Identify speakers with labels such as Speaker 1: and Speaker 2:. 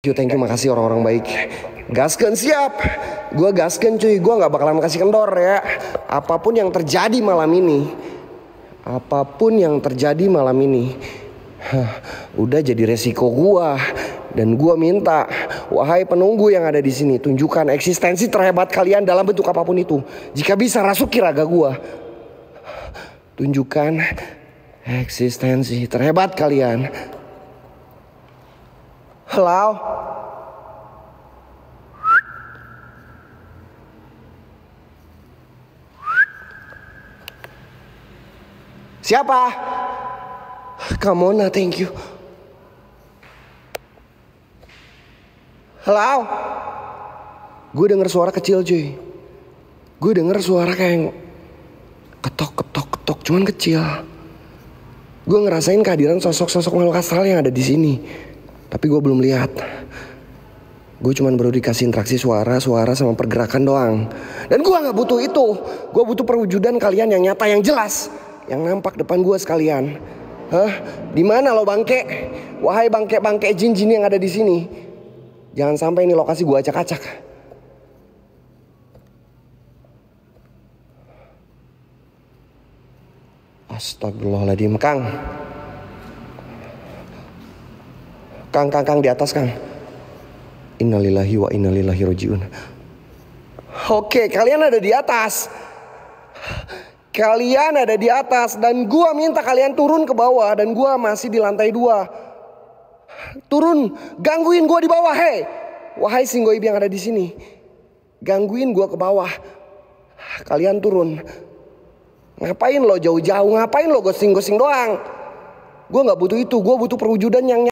Speaker 1: Thank you, thank you, makasih orang-orang baik. Gasken siap, gue gasken cuy, gue nggak bakalan kasih kendor ya. Apapun yang terjadi malam ini, apapun yang terjadi malam ini, huh, udah jadi resiko gue. Dan gue minta, wahai penunggu yang ada di sini, tunjukkan eksistensi terhebat kalian dalam bentuk apapun itu. Jika bisa rasuki raga gue, tunjukkan eksistensi terhebat kalian Hello? Siapa? Kamona, thank you. halo Gue denger suara kecil cuy. Gue denger suara kayak ketok ketok ketok cuman kecil. Gue ngerasain kehadiran sosok-sosok makhluk astral yang ada di sini. Tapi gue belum lihat. Gue cuman baru dikasih interaksi suara-suara sama pergerakan doang. Dan gue nggak butuh itu. Gue butuh perwujudan kalian yang nyata, yang jelas, yang nampak depan gue sekalian. Hah? Di mana lo bangke? Wahai bangke-bangke jin-jin yang ada di sini. Jangan sampai ini lokasi gue acak-acak. Astagfirullahaladzim, Kang. Kang, kang, kang di atas, kang. Innalillahi wa innalillahi rojiun. Oke, kalian ada di atas. Kalian ada di atas dan gua minta kalian turun ke bawah dan gua masih di lantai dua. Turun, gangguin gua di bawah, hei. Wahai singgoib yang ada di sini. Gangguin gua ke bawah. Kalian turun. Ngapain lo jauh-jauh? Ngapain lo gosing-gosing doang? Gue gak butuh itu. Gue butuh perwujudan yang